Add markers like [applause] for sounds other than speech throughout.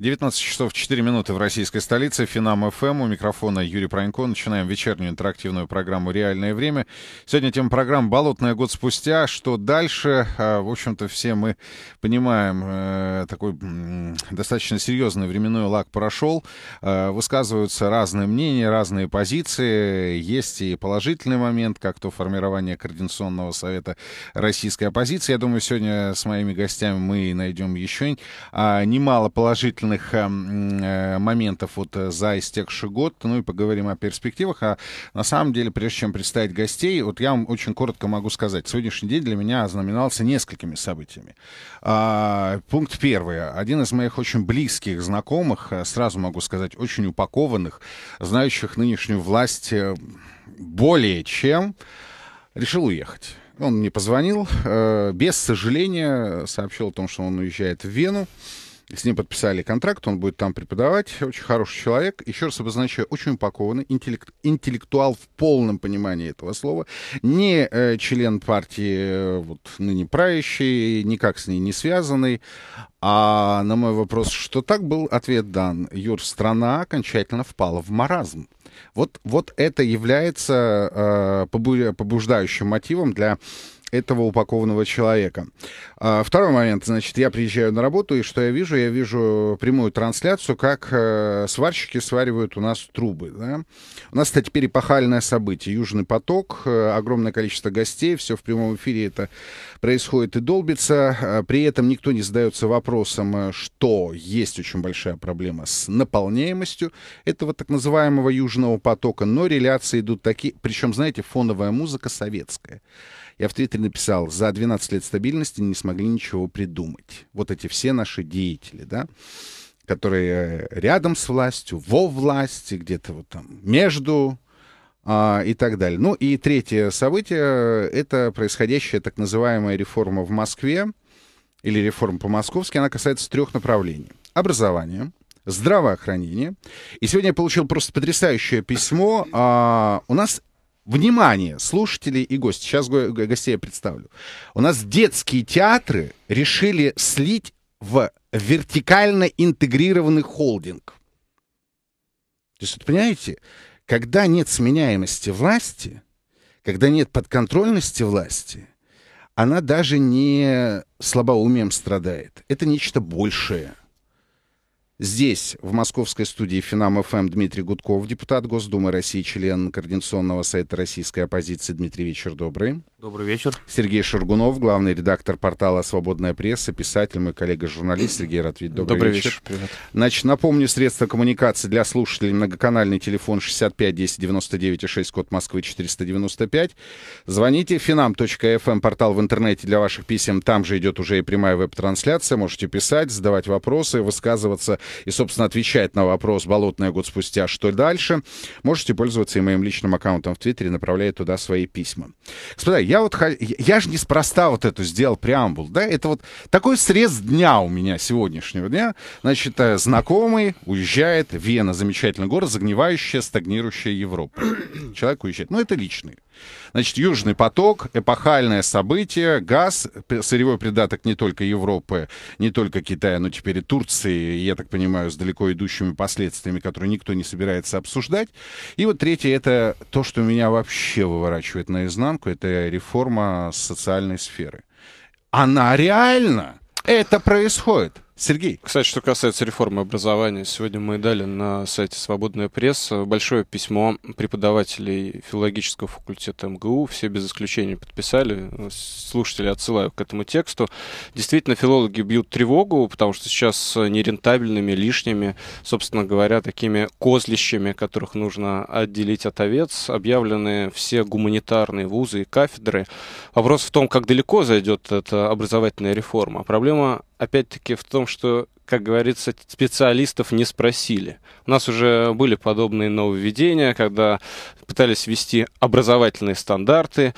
19 часов 4 минуты в российской столице. Финам ФМ. Эм. У микрофона Юрий Пронько. Начинаем вечернюю интерактивную программу «Реальное время». Сегодня тема программы «Болотная год спустя». Что дальше? А, в общем-то, все мы понимаем, э, такой достаточно серьезный временной лаг прошел. Э, высказываются разные мнения, разные позиции. Есть и положительный момент, как то формирование Координационного совета российской оппозиции. Я думаю, сегодня с моими гостями мы найдем еще а, немало положительных главных э, э, моментов вот э, за истекший год. Ну и поговорим о перспективах. А на самом деле, прежде чем представить гостей, вот я вам очень коротко могу сказать. Сегодняшний день для меня ознаменовался несколькими событиями. А, пункт первый. Один из моих очень близких знакомых, сразу могу сказать, очень упакованных, знающих нынешнюю власть более чем, решил уехать. Он мне позвонил, без сожаления сообщил о том, что он уезжает в Вену с ним подписали контракт, он будет там преподавать. Очень хороший человек. Еще раз обозначаю, очень упакованный, интеллект, интеллектуал в полном понимании этого слова. Не э, член партии э, вот, ныне правящей, никак с ней не связанный. А на мой вопрос, что так был ответ дан. Юр, страна окончательно впала в маразм. Вот, вот это является э, побуждающим мотивом для этого упакованного человека. А, второй момент, значит, я приезжаю на работу, и что я вижу? Я вижу прямую трансляцию, как э, сварщики сваривают у нас трубы. Да? У нас, кстати, перепахальное событие. Южный поток, э, огромное количество гостей, все в прямом эфире это происходит и долбится. А, при этом никто не задается вопросом, э, что есть очень большая проблема с наполняемостью этого так называемого южного потока, но реляции идут такие, причем, знаете, фоновая музыка советская. Я в Твиттере написал, за 12 лет стабильности не смогли ничего придумать. Вот эти все наши деятели, да, которые рядом с властью, во власти, где-то вот там между а, и так далее. Ну и третье событие — это происходящая так называемая реформа в Москве, или реформа по-московски, она касается трех направлений. Образование — здравоохранение. И сегодня я получил просто потрясающее письмо. А, у нас Внимание, слушатели и гости. Сейчас го- гостей я представлю. У нас детские театры решили слить в вертикально интегрированный холдинг. То есть, вот понимаете, когда нет сменяемости власти, когда нет подконтрольности власти, она даже не слабоумием страдает. Это нечто большее. Здесь, в московской студии Финам ФМ, Дмитрий Гудков, депутат Госдумы России, член Координационного совета российской оппозиции. Дмитрий, вечер добрый. Добрый вечер. Сергей Шургунов, главный редактор портала «Свободная пресса», писатель, мой коллега-журналист Сергей Ратвид. Добрый, Добрый вечер. вечер. Привет. Значит, напомню, средства коммуникации для слушателей многоканальный телефон 65 10 99 6, код Москвы 495. Звоните finam.fm, эм, портал в интернете для ваших писем. Там же идет уже и прямая веб-трансляция. Можете писать, задавать вопросы, высказываться и, собственно, отвечать на вопрос «Болотная год спустя, что дальше?». Можете пользоваться и моим личным аккаунтом в Твиттере, направляя туда свои письма. Господа, я вот я же неспроста вот эту сделал преамбул, да, это вот такой срез дня у меня сегодняшнего дня. Значит, э, знакомый уезжает, Вена, замечательный город, загнивающая, стагнирующая Европа. Человек уезжает. Ну, это личный Значит, Южный поток, эпохальное событие, газ, сырьевой придаток не только Европы, не только Китая, но теперь и Турции, я так понимаю, с далеко идущими последствиями, которые никто не собирается обсуждать. И вот третье, это то, что меня вообще выворачивает наизнанку, это реформа социальной сферы. Она реально, это происходит. Сергей. Кстати, что касается реформы образования, сегодня мы дали на сайте «Свободная пресса» большое письмо преподавателей филологического факультета МГУ. Все без исключения подписали. Слушатели отсылаю к этому тексту. Действительно, филологи бьют тревогу, потому что сейчас нерентабельными, лишними, собственно говоря, такими козлищами, которых нужно отделить от овец, объявлены все гуманитарные вузы и кафедры. Вопрос в том, как далеко зайдет эта образовательная реформа. Проблема опять-таки в том, что, как говорится, специалистов не спросили. У нас уже были подобные нововведения, когда пытались ввести образовательные стандарты,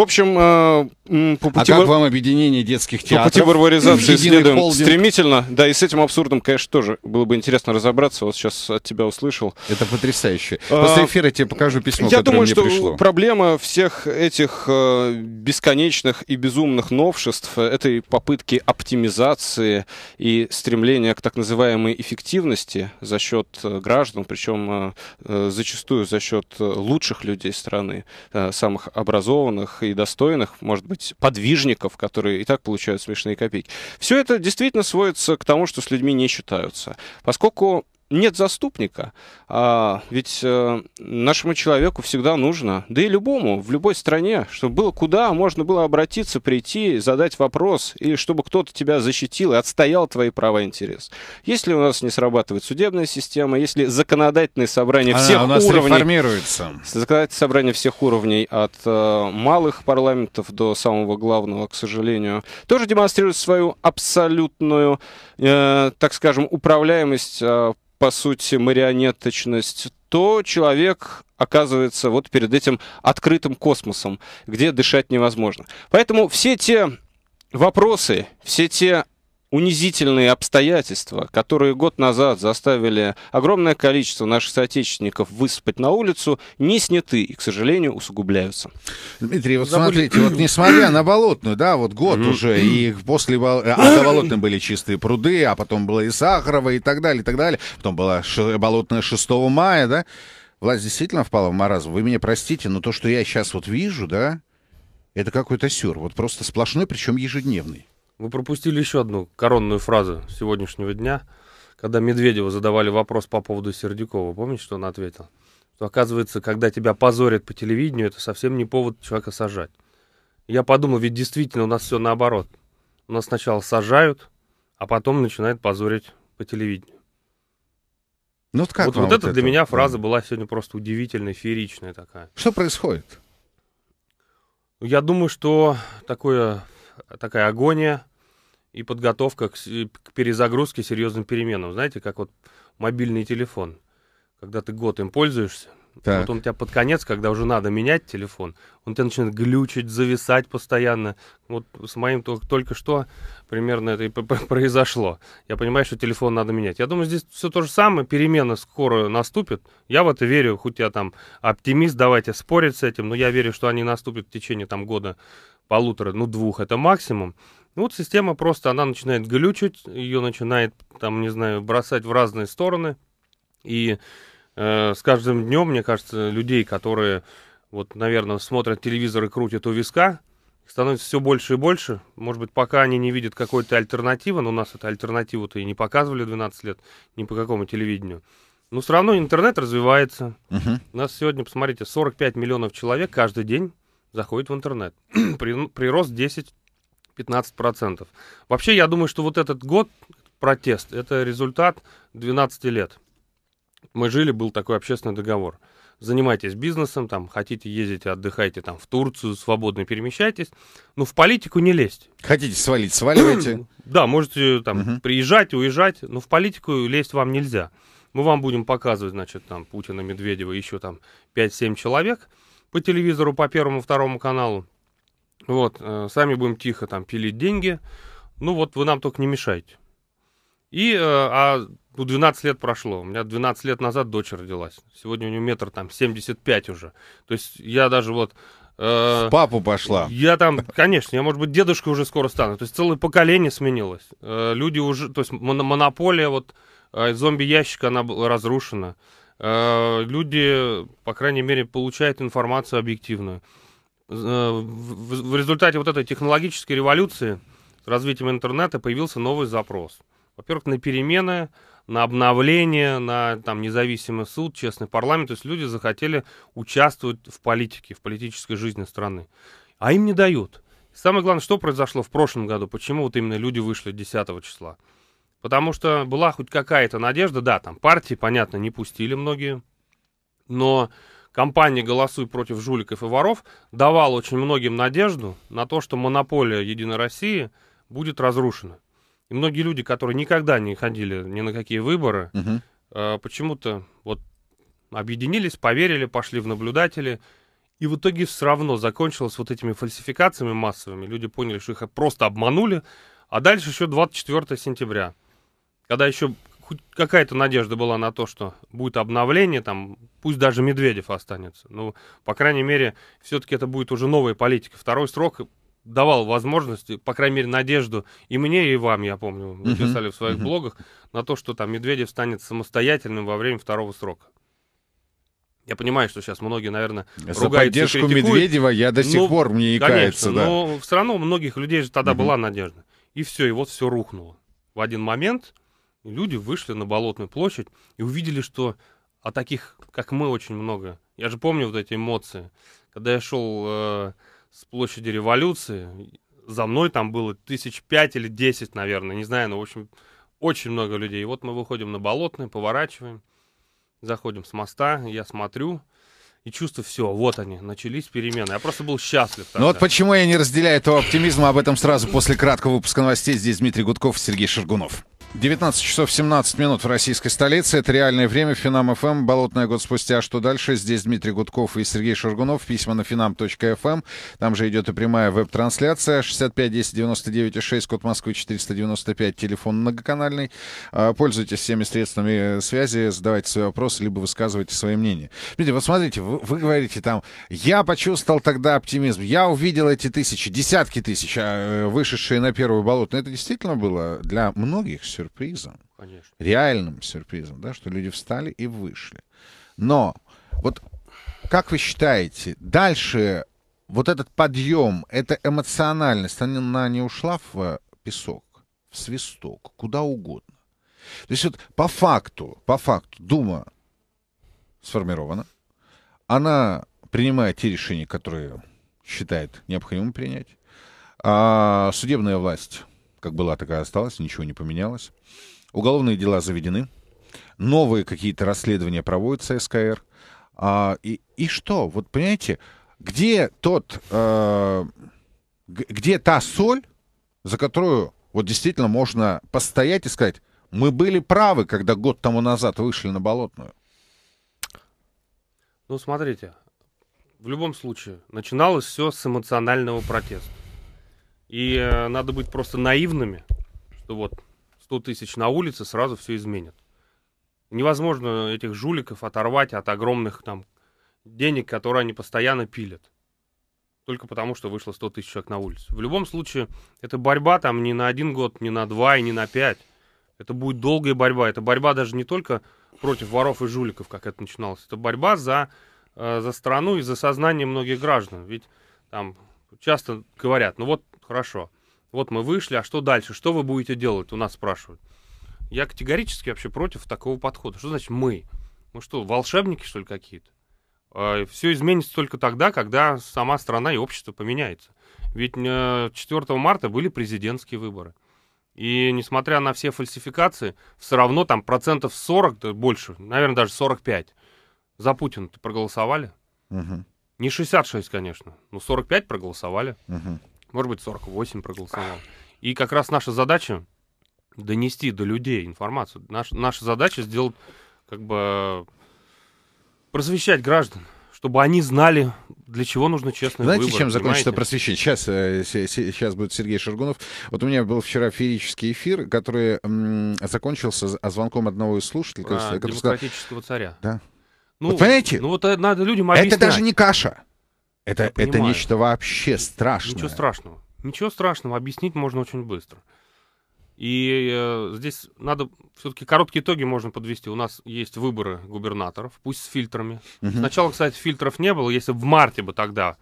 в общем, э, по пути... А как вам объединение детских театров? По пути варваризации следуем стремительно. Да, и с этим абсурдом, конечно, тоже было бы интересно разобраться. Вот сейчас от тебя услышал. Это потрясающе. А, После эфира тебе покажу письмо, Я думаю, что проблема всех этих э, бесконечных и безумных новшеств, э, этой попытки оптимизации и стремления к так называемой эффективности за счет граждан, причем зачастую за счет лучших людей страны, самых образованных и и достойных, может быть, подвижников, которые и так получают смешные копейки. Все это действительно сводится к тому, что с людьми не считаются. Поскольку нет заступника. А, ведь э, нашему человеку всегда нужно, да и любому, в любой стране, чтобы было куда можно было обратиться, прийти, задать вопрос, или чтобы кто-то тебя защитил и отстоял твои права и интересы. Если у нас не срабатывает судебная система, если законодательное собрание Она всех у нас уровней... реформируется. законодательные собрания всех уровней от э, малых парламентов до самого главного, к сожалению, тоже демонстрируют свою абсолютную, э, так скажем, управляемость э, по сути, марионеточность, то человек оказывается вот перед этим открытым космосом, где дышать невозможно. Поэтому все те вопросы, все те унизительные обстоятельства, которые год назад заставили огромное количество наших соотечественников высыпать на улицу, не сняты и, к сожалению, усугубляются. Дмитрий, вот Забыли... смотрите, вот несмотря на болотную, да, вот год уже, и после а [coughs] болотной были чистые пруды, а потом было и Сахарова и так далее, и так далее. Потом была болотная 6 мая, да. Власть действительно впала в маразм. Вы меня простите, но то, что я сейчас вот вижу, да, это какой-то сюр. Вот просто сплошной, причем ежедневный. Вы пропустили еще одну коронную фразу сегодняшнего дня, когда Медведеву задавали вопрос по поводу Сердюкова. Помните, что он ответил? Что, оказывается, когда тебя позорят по телевидению, это совсем не повод человека сажать. Я подумал, ведь действительно у нас все наоборот. У нас сначала сажают, а потом начинают позорить по телевидению. Ну, вот как вот, вот, вот это для меня фраза была сегодня просто удивительная, фееричная такая. Что происходит? Ну, я думаю, что такое, такая агония, и подготовка к, к перезагрузке серьезным переменам. Знаете, как вот мобильный телефон, когда ты год им пользуешься, так. вот он у тебя под конец, когда уже надо менять телефон, он тебя начинает глючить, зависать постоянно. Вот с моим только, только что примерно это и [laughs] произошло. Я понимаю, что телефон надо менять. Я думаю, здесь все то же самое, перемена скоро наступит. Я в это верю, хоть я там оптимист, давайте спорить с этим, но я верю, что они наступят в течение там года, полутора, ну двух, это максимум. Ну вот система просто, она начинает глючить, ее начинает, там, не знаю, бросать в разные стороны. И э, с каждым днем, мне кажется, людей, которые, вот, наверное, смотрят телевизор и крутят у виска, становится все больше и больше. Может быть, пока они не видят какой-то альтернативы, но у нас эту альтернативу-то и не показывали 12 лет ни по какому телевидению. Но все равно интернет развивается. Угу. У нас сегодня, посмотрите, 45 миллионов человек каждый день заходит в интернет. [clears throat] При, прирост 10 15%. Вообще, я думаю, что вот этот год протест, это результат 12 лет. Мы жили, был такой общественный договор. Занимайтесь бизнесом, там, хотите ездить отдыхайте там в Турцию, свободно перемещайтесь, но в политику не лезть. Хотите свалить, сваливайте. [clears throat] да, можете там угу. приезжать, уезжать, но в политику лезть вам нельзя. Мы вам будем показывать, значит, там, Путина, Медведева, еще там 5-7 человек по телевизору, по первому, второму каналу. Вот, э, сами будем тихо там пилить деньги. Ну вот вы нам только не мешайте. И, э, а ну, 12 лет прошло. У меня 12 лет назад дочь родилась. Сегодня у нее метр там 75 уже. То есть я даже вот... Э, в папу пошла. Я там, конечно, я, может быть, дедушкой уже скоро стану. То есть целое поколение сменилось. Э, люди уже... То есть мон- монополия вот э, зомби-ящика, она была разрушена. Э, люди, по крайней мере, получают информацию объективную. Э, в результате вот этой технологической революции с развитием интернета появился новый запрос. Во-первых, на перемены, на обновление, на там, независимый суд, честный парламент. То есть люди захотели участвовать в политике, в политической жизни страны. А им не дают. Самое главное, что произошло в прошлом году, почему вот именно люди вышли 10 числа. Потому что была хоть какая-то надежда, да, там партии, понятно, не пустили многие, но компания «Голосуй против жуликов и воров» давала очень многим надежду на то, что монополия «Единой России» будет разрушена. И многие люди, которые никогда не ходили ни на какие выборы, угу. почему-то вот объединились, поверили, пошли в наблюдатели. И в итоге все равно закончилось вот этими фальсификациями массовыми. Люди поняли, что их просто обманули. А дальше еще 24 сентября, когда еще хоть какая-то надежда была на то, что будет обновление, там, пусть даже Медведев останется. Ну, по крайней мере, все-таки это будет уже новая политика. Второй срок давал возможность, по крайней мере, надежду и мне, и вам, я помню, вы писали в своих блогах, на то, что там Медведев станет самостоятельным во время второго срока. Я понимаю, что сейчас многие, наверное, За ругают поддержку Медведева я до сих но, пор мне и конечно, кается, да. Но все равно у многих людей же тогда была надежда. И все, и вот все рухнуло в один момент люди вышли на Болотную площадь и увидели, что а таких, как мы, очень много. Я же помню вот эти эмоции. Когда я шел э, с площади революции, за мной там было тысяч пять или десять, наверное, не знаю, но, в общем, очень много людей. И вот мы выходим на Болотную, поворачиваем, заходим с моста, я смотрю, и чувствую все, вот они, начались перемены. Я просто был счастлив. Тогда. Ну вот почему я не разделяю этого оптимизма, об этом сразу после краткого выпуска новостей. Здесь Дмитрий Гудков, и Сергей Шаргунов. 19 часов 17 минут в российской столице. Это реальное время. Финам ФМ. Эм. Болотная год спустя. Что дальше? Здесь Дмитрий Гудков и Сергей Шаргунов. Письма на финам.фм эм. Там же идет и прямая веб-трансляция. 65 10 99 6. Код Москвы 495. Телефон многоканальный. А, пользуйтесь всеми средствами э, связи. Задавайте свои вопросы, либо высказывайте свои мнения. Дмитрий вот смотрите, вы, вы говорите там, я почувствовал тогда оптимизм. Я увидел эти тысячи, десятки тысяч, а, э, вышедшие на первую болотную. Это действительно было для многих все сюрпризом, Конечно. реальным сюрпризом, да, что люди встали и вышли. Но вот как вы считаете, дальше вот этот подъем, эта эмоциональность, она не ушла в э, песок, в свисток, куда угодно. То есть вот по факту, по факту Дума сформирована, она принимает те решения, которые считает необходимым принять, а судебная власть как была, такая осталась, ничего не поменялось. Уголовные дела заведены. Новые какие-то расследования проводятся СКР. А, и, и что? Вот понимаете, где тот, э, где та соль, за которую вот действительно можно постоять и сказать, мы были правы, когда год тому назад вышли на болотную. Ну, смотрите, в любом случае, начиналось все с эмоционального протеста. И э, надо быть просто наивными, что вот 100 тысяч на улице сразу все изменит. Невозможно этих жуликов оторвать от огромных там денег, которые они постоянно пилят. Только потому, что вышло 100 тысяч человек на улицу. В любом случае, это борьба там не на один год, не на два и не на пять. Это будет долгая борьба. Это борьба даже не только против воров и жуликов, как это начиналось. Это борьба за, э, за страну и за сознание многих граждан. Ведь там часто говорят, ну вот хорошо. Вот мы вышли, а что дальше? Что вы будете делать? У нас спрашивают. Я категорически вообще против такого подхода. Что значит мы? Мы ну что, волшебники, что ли, какие-то? А, все изменится только тогда, когда сама страна и общество поменяется. Ведь 4 э, марта были президентские выборы. И несмотря на все фальсификации, все равно там процентов 40, больше, наверное, даже 45 за Путина проголосовали. Угу. Не 66, конечно, но 45 проголосовали. Угу может быть, 48 проголосовал. И как раз наша задача донести до людей информацию. Наш, наша задача сделать, как бы, просвещать граждан чтобы они знали, для чего нужно честный Знаете, выбор. Знаете, чем закончится просвещение? Сейчас, э, сейчас будет Сергей Шаргунов. Вот у меня был вчера феерический эфир, который м, закончился а звонком одного из слушателей. А, который демократического сказал, царя. Да. Ну, вот понимаете? Ну вот э, надо людям объяснять. Это даже не каша. Это, это нечто вообще страшное. Ничего страшного. Ничего страшного, объяснить можно очень быстро. И э, здесь надо все-таки короткие итоги можно подвести. У нас есть выборы губернаторов, пусть с фильтрами. Угу. Сначала, кстати, фильтров не было. Если в марте бы тогда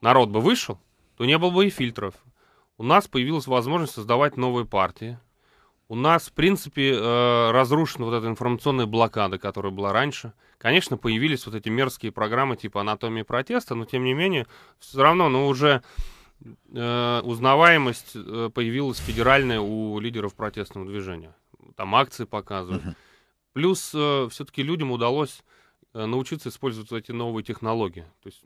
народ бы вышел, то не было бы и фильтров. У нас появилась возможность создавать новые партии. У нас, в принципе, э, разрушена вот эта информационная блокада, которая была раньше. Конечно, появились вот эти мерзкие программы типа «Анатомия протеста», но, тем не менее, все равно, ну, уже э, узнаваемость э, появилась федеральная у лидеров протестного движения. Там акции показывают. Плюс все-таки людям удалось научиться использовать эти новые технологии. То есть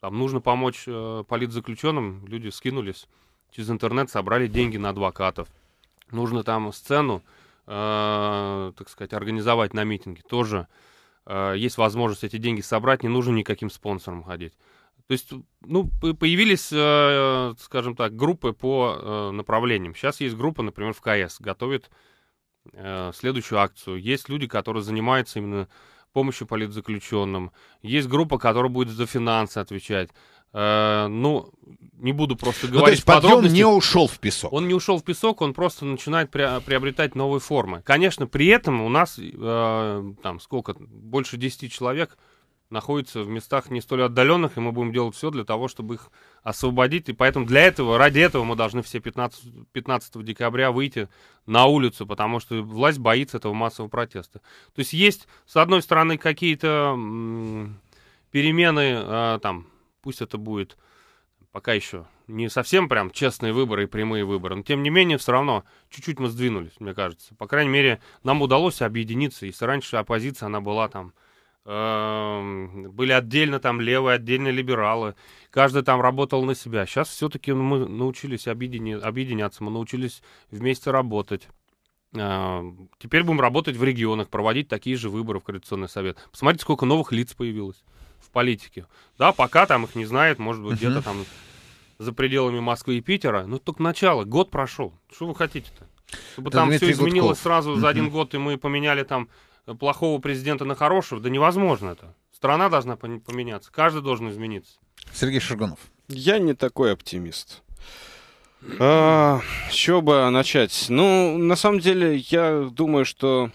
там нужно помочь политзаключенным, люди скинулись через интернет, собрали деньги на адвокатов. Нужно там сцену, э, так сказать, организовать на митинге. Тоже э, есть возможность эти деньги собрать, не нужно никаким спонсорам ходить. То есть, ну, появились, э, скажем так, группы по э, направлениям. Сейчас есть группа, например, в КС, готовит э, следующую акцию. Есть люди, которые занимаются именно помощью политзаключенным. Есть группа, которая будет за финансы отвечать. Э, ну, не буду просто говорить ну, то есть подробности. не ушел в песок. Он не ушел в песок, он просто начинает приобретать новые формы. Конечно, при этом у нас э, там сколько, больше 10 человек находится в местах не столь отдаленных, и мы будем делать все для того, чтобы их освободить. И поэтому для этого, ради этого мы должны все 15, 15 декабря выйти на улицу, потому что власть боится этого массового протеста. То есть есть, с одной стороны, какие-то перемены э, там Пусть это будет пока еще не совсем прям честные выборы и прямые выборы, но тем не менее все равно чуть-чуть мы сдвинулись, мне кажется. По крайней мере, нам удалось объединиться. Если раньше оппозиция, она была там эм, были отдельно там левые, отдельно либералы. Каждый там работал на себя. Сейчас все-таки мы научились объедини... объединяться, мы научились вместе работать. Эм, теперь будем работать в регионах, проводить такие же выборы в Координационный совет. Посмотрите, сколько новых лиц появилось политики. Да, пока там их не знает, может быть, где-то там за пределами Москвы и Питера. Но ну, только начало, год прошел. Что вы хотите-то? Чтобы там все изменилось сразу за один год, и мы поменяли там плохого президента на хорошего. Да невозможно это. Страна должна поменяться, каждый должен измениться. Сергей Шаргунов. Я не такой оптимист. А, с чего бы начать? Ну, на самом деле, я думаю, что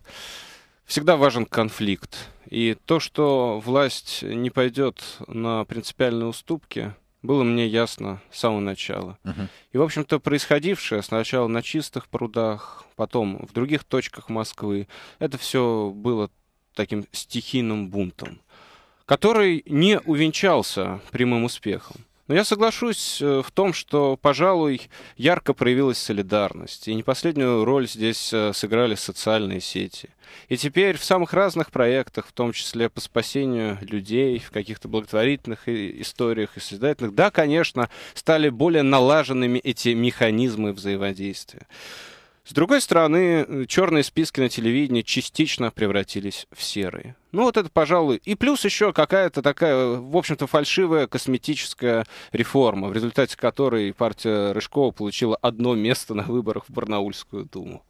всегда важен конфликт. И то, что власть не пойдет на принципиальные уступки, было мне ясно с самого начала. Uh-huh. И, в общем-то, происходившее сначала на чистых прудах, потом в других точках Москвы, это все было таким стихийным бунтом, который не увенчался прямым успехом. Но я соглашусь э, в том, что, пожалуй, ярко проявилась солидарность. И не последнюю роль здесь э, сыграли социальные сети. И теперь в самых разных проектах, в том числе по спасению людей, в каких-то благотворительных э, историях и созидательных, да, конечно, стали более налаженными эти механизмы взаимодействия. С другой стороны, э, черные списки на телевидении частично превратились в серые. Ну вот это, пожалуй. И плюс еще какая-то такая, в общем-то, фальшивая косметическая реформа, в результате которой партия Рыжкова получила одно место на выборах в Барнаульскую думу.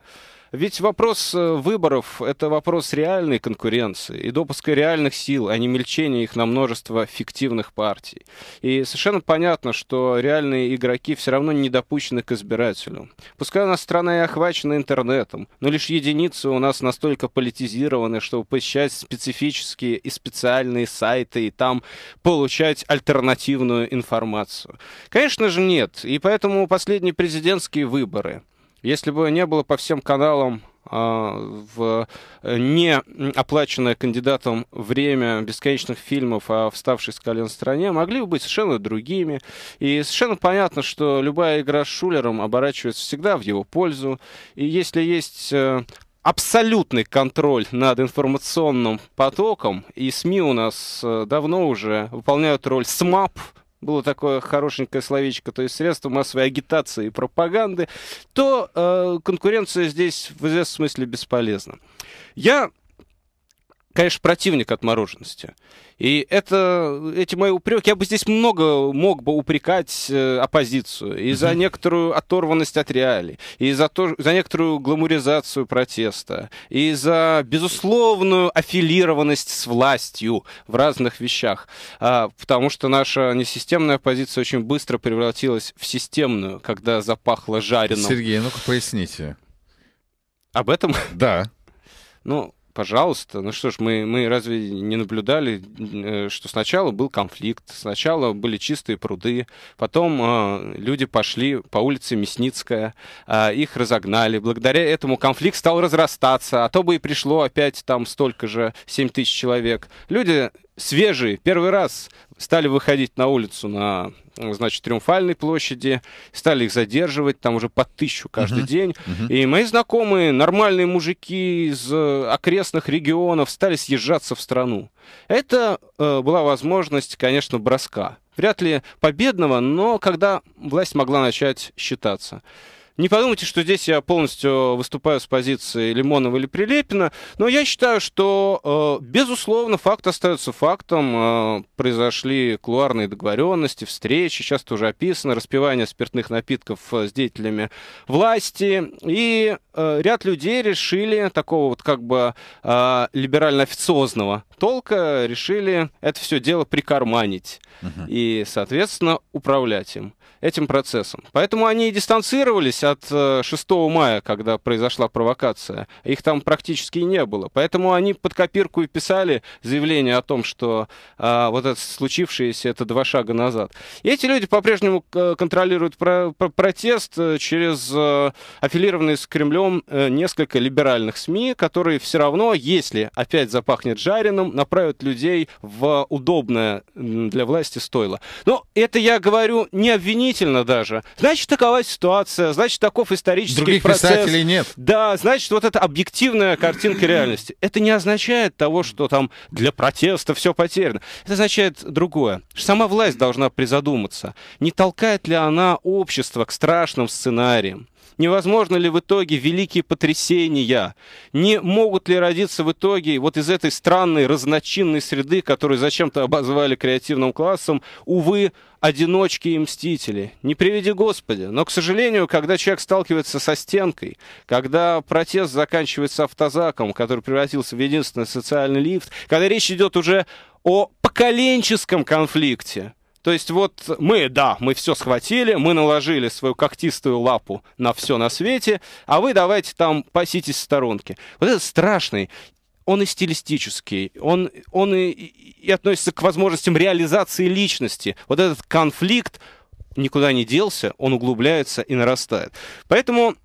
Ведь вопрос э, выборов – это вопрос реальной конкуренции и допуска реальных сил, а не мельчения их на множество фиктивных партий. И совершенно понятно, что реальные игроки все равно не допущены к избирателю. Пускай у нас страна и охвачена интернетом, но лишь единицы у нас настолько политизированы, чтобы посещать специфические и специальные сайты и там получать альтернативную информацию. Конечно же нет, и поэтому последние президентские выборы – если бы не было по всем каналам а, в э, не оплаченное кандидатом время бесконечных фильмов о вставшей с колен стране могли бы быть совершенно другими. И совершенно понятно, что любая игра с Шулером оборачивается всегда в его пользу. И если есть э, абсолютный контроль над информационным потоком, и СМИ у нас э, давно уже выполняют роль СМАП, было такое хорошенькое словечко, то есть средства массовой агитации и пропаганды, то э, конкуренция здесь в известном смысле бесполезна. Я конечно, противник отмороженности. И это, эти мои упреки, я бы здесь много мог бы упрекать э, оппозицию и за некоторую оторванность от реалий, и за, то, за некоторую гламуризацию протеста, и за безусловную аффилированность с властью в разных вещах. А, потому что наша несистемная оппозиция очень быстро превратилась в системную, когда запахло жареным. Сергей, ну-ка поясните. Об этом? Да. Ну, Пожалуйста. Ну что ж, мы, мы разве не наблюдали, э, что сначала был конфликт, сначала были чистые пруды, потом э, люди пошли по улице Мясницкая, э, их разогнали. Благодаря этому конфликт стал разрастаться, а то бы и пришло опять там столько же, 7 тысяч человек. Люди свежие, первый раз стали выходить на улицу на, значит, Триумфальной площади, стали их задерживать, там уже по тысячу каждый uh-huh. день. Uh-huh. И мои знакомые, нормальные мужики из э, окрестных регионов стали съезжаться в страну. Это э, была возможность, конечно, броска. Вряд ли победного, но когда власть могла начать считаться. Не подумайте, что здесь я полностью выступаю с позиции Лимонова или Прилепина, но я считаю, что, э, безусловно, факт остается фактом. Э, произошли кулуарные договоренности, встречи, сейчас тоже описано, распивание спиртных напитков э, с деятелями власти. И ряд людей решили такого вот как бы либерально-официозного толка, решили это все дело прикарманить uh-huh. и, соответственно, управлять им, этим процессом. Поэтому они и дистанцировались от 6 э, мая, когда произошла провокация. Их там практически не было. Поэтому они под копирку и писали заявление о том, что а, вот это случившееся, это два шага назад. И эти люди по-прежнему э, контролируют про- про- протест э, через а, аффилированные с Кремлем несколько либеральных СМИ, которые все равно, если опять запахнет жареным, направят людей в удобное для власти стоило. Но это я говорю не обвинительно даже. Значит, такова ситуация, значит, таков исторический Других процесс. Других писателей нет. Да, значит, вот эта объективная картинка реальности. Это не означает того, что там для протеста все потеряно. Это означает другое. Сама власть должна призадуматься, не толкает ли она общество к страшным сценариям. Невозможно ли в итоге великие потрясения? Не могут ли родиться в итоге вот из этой странной разночинной среды, которую зачем-то обозвали креативным классом, увы, одиночки и мстители. Не приведи Господи. Но, к сожалению, когда человек сталкивается со стенкой, когда протест заканчивается автозаком, который превратился в единственный социальный лифт, когда речь идет уже о поколенческом конфликте, то есть вот мы, да, мы все схватили, мы наложили свою когтистую лапу на все на свете, а вы давайте там паситесь в сторонке. Вот это страшный он и стилистический, он, он и, и относится к возможностям реализации личности. Вот этот конфликт никуда не делся, он углубляется и нарастает. Поэтому,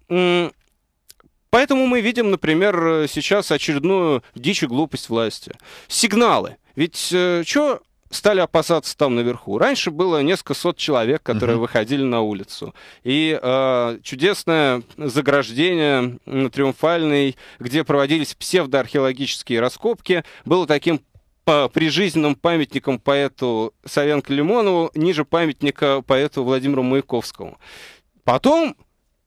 поэтому мы видим, например, сейчас очередную дичь и глупость власти. Сигналы. Ведь э, что стали опасаться там наверху. Раньше было несколько сот человек, которые uh-huh. выходили на улицу. И э, чудесное заграждение на Триумфальной, где проводились псевдоархеологические раскопки, было таким прижизненным памятником поэту Савенко Лимонову, ниже памятника поэту Владимиру Маяковскому. Потом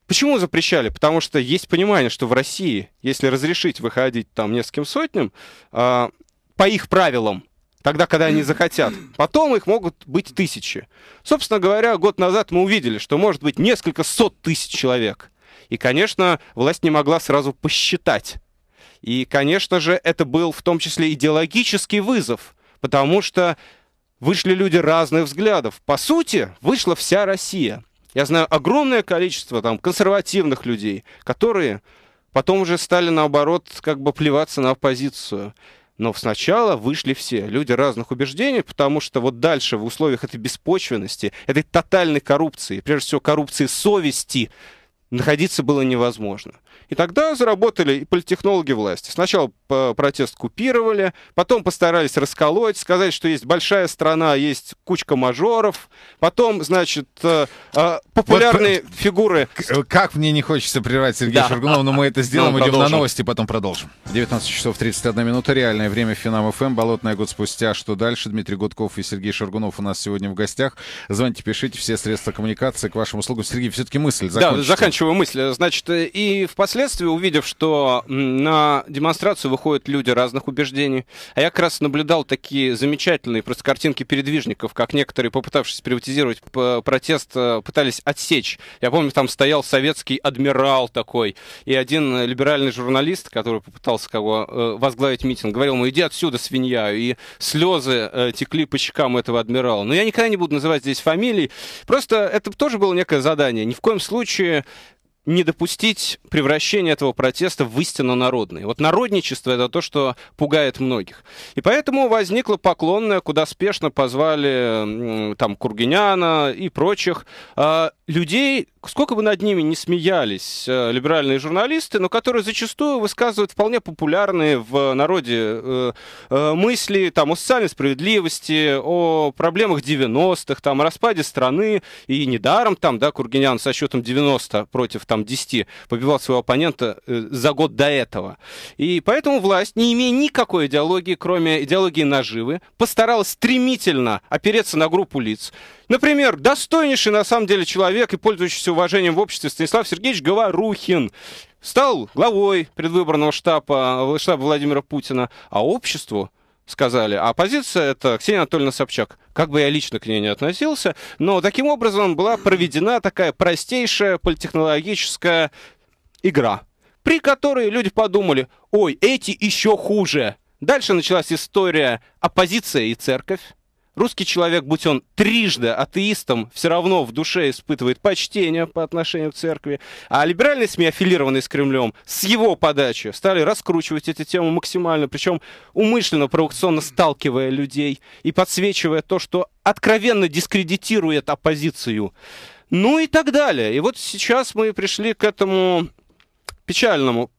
Почему запрещали? Потому что есть понимание, что в России, если разрешить выходить там нескольким сотням, э, по их правилам, тогда, когда они захотят. Потом их могут быть тысячи. Собственно говоря, год назад мы увидели, что может быть несколько сот тысяч человек. И, конечно, власть не могла сразу посчитать. И, конечно же, это был в том числе идеологический вызов, потому что вышли люди разных взглядов. По сути, вышла вся Россия. Я знаю огромное количество там консервативных людей, которые потом уже стали, наоборот, как бы плеваться на оппозицию. Но сначала вышли все, люди разных убеждений, потому что вот дальше в условиях этой беспочвенности, этой тотальной коррупции, прежде всего коррупции совести, находиться было невозможно. И тогда заработали и политтехнологи власти. Сначала протест купировали, потом постарались расколоть, сказать, что есть большая страна, есть кучка мажоров, потом, значит, э, э, популярные вот, э, фигуры... Как мне не хочется прервать Сергея да. Шаргунова, но мы это [laughs] ну, сделаем, идем на новости, потом продолжим. 19 часов 31 минута, реальное время Финам ФМ, Болотная год спустя, что дальше? Дмитрий Гудков и Сергей Шаргунов у нас сегодня в гостях. Звоните, пишите, все средства коммуникации к вашим услугам. Сергей, все-таки мысль закончится. Да, заканчиваем устойчивую мысль. Значит, и впоследствии, увидев, что на демонстрацию выходят люди разных убеждений, а я как раз наблюдал такие замечательные просто картинки передвижников, как некоторые, попытавшись приватизировать протест, э, пытались отсечь. Я помню, там стоял советский адмирал такой, и один либеральный журналист, который попытался кого э, возглавить митинг, говорил ему, «Ну, иди отсюда, свинья, и слезы э, текли по щекам этого адмирала. Но я никогда не буду называть здесь фамилий, просто это тоже было некое задание. Ни в коем случае не допустить превращения этого протеста в истинно народный. Вот народничество — это то, что пугает многих. И поэтому возникла поклонная, куда спешно позвали там Кургиняна и прочих а, людей, сколько бы над ними не смеялись э, либеральные журналисты, но которые зачастую высказывают вполне популярные в народе э, э, мысли там, о социальной справедливости, о проблемах 90-х, там, о распаде страны, и недаром там, да, Кургинян со счетом 90 против там, 10 побивал своего оппонента за год до этого. И поэтому власть, не имея никакой идеологии, кроме идеологии наживы, постаралась стремительно опереться на группу лиц. Например, достойнейший на самом деле человек и пользующийся пользующийся уважением в обществе Станислав Сергеевич Говорухин стал главой предвыборного штаба, э, штаба Владимира Путина, а обществу сказали. А оппозиция это Ксения Анатольевна Собчак. Как бы я лично к ней не относился, но таким образом была проведена такая простейшая политтехнологическая игра, при которой люди подумали, ой, эти еще хуже. Дальше началась история оппозиция и церковь. Русский человек, будь он трижды атеистом, все равно в душе испытывает почтение по отношению к церкви. А либеральные СМИ, аффилированные с Кремлем, с его подачи стали раскручивать эти темы максимально, причем умышленно, провокационно сталкивая людей и подсвечивая то, что откровенно дискредитирует оппозицию. Ну и так далее. И вот сейчас мы пришли к этому печальному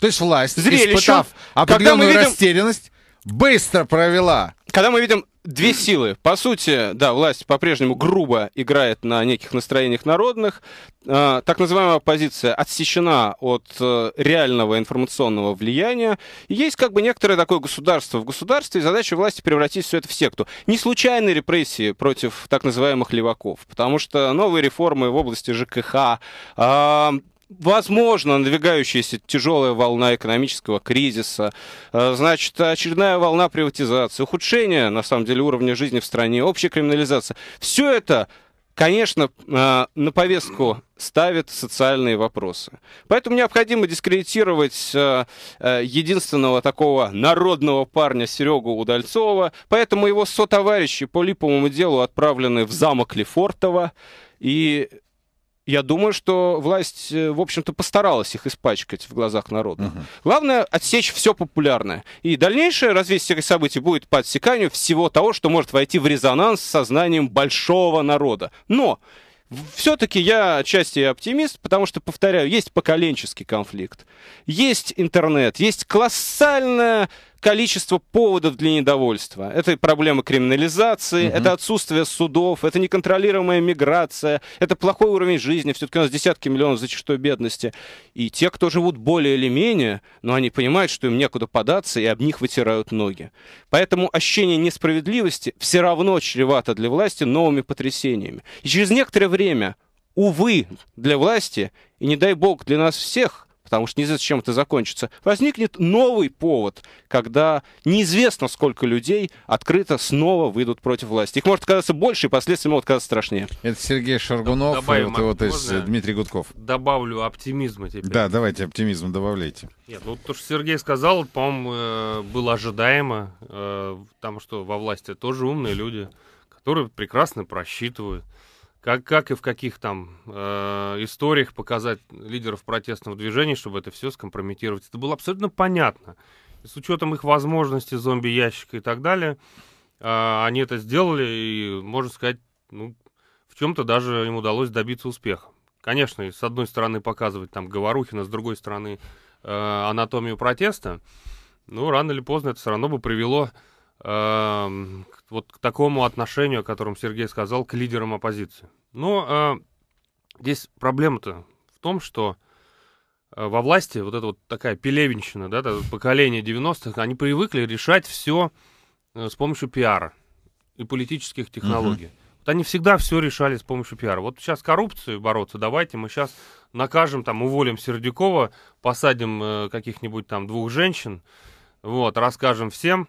то есть власть, Зрелище, испытав определенную видим... растерянность, быстро провела. Когда мы видим две силы. По сути, да, власть по-прежнему грубо играет на неких настроениях народных. А, так называемая оппозиция отсечена от э, реального информационного влияния. есть как бы некоторое такое государство в государстве, и задача власти превратить все это в секту. Не случайные репрессии против так называемых леваков, потому что новые реформы в области ЖКХ, а, Возможно, надвигающаяся тяжелая волна экономического кризиса, э, значит, очередная волна приватизации, ухудшение, на самом деле, уровня жизни в стране, общая криминализация. Все это конечно, э, на повестку ставит социальные вопросы. Поэтому необходимо дискредитировать э, единственного такого народного парня Серегу Удальцова. Поэтому его сотоварищи по липовому делу отправлены в замок Лефортово. И я думаю, что власть, э, в общем-то, постаралась их испачкать в глазах народа. Угу. Главное отсечь все популярное. И дальнейшее развитие этих событий будет по отсеканию всего того, что может войти в резонанс с сознанием большого народа. Но все-таки я отчасти оптимист, потому что, повторяю, есть поколенческий конфликт, есть интернет, есть колоссальная количество поводов для недовольства. Это проблема криминализации, угу. это отсутствие судов, это неконтролируемая миграция, это плохой уровень жизни. Все-таки у нас десятки миллионов зачастую бедности. И те, кто живут более или менее, но они понимают, что им некуда податься, и об них вытирают ноги. Поэтому ощущение несправедливости все равно чревато для власти новыми потрясениями. И через некоторое время, увы, для власти, и не дай бог для нас всех, потому что неизвестно, чем это закончится, возникнет новый повод, когда неизвестно, сколько людей открыто снова выйдут против власти. Их может оказаться больше, и последствия могут оказаться страшнее. Это Сергей Шаргунов, Добавим, и вот, и вот из э, Дмитрий Гудков. Добавлю оптимизма теперь. Да, давайте оптимизм добавляйте. Нет, ну то, что Сергей сказал, по-моему, э, было ожидаемо, э, потому что во власти тоже умные люди, которые прекрасно просчитывают как, как и в каких там э, историях показать лидеров протестного движения, чтобы это все скомпрометировать. Это было абсолютно понятно. И с учетом их возможностей зомби-ящика и так далее, э, они это сделали, и, можно сказать, ну, в чем-то даже им удалось добиться успеха. Конечно, с одной стороны показывать там Говорухина, с другой стороны э, анатомию протеста, но рано или поздно это все равно бы привело Эм, вот к такому отношению, о котором Сергей сказал, к лидерам оппозиции. Но э, здесь проблема-то в том, что э, во власти вот эта вот такая пелевенщина, да, поколение 90-х, они привыкли решать все э, с помощью пиара и политических технологий. Угу. Вот они всегда все решали с помощью пиара. Вот сейчас коррупцию бороться, давайте мы сейчас накажем, там, уволим Сердюкова, посадим э, каких-нибудь там двух женщин, вот, расскажем всем,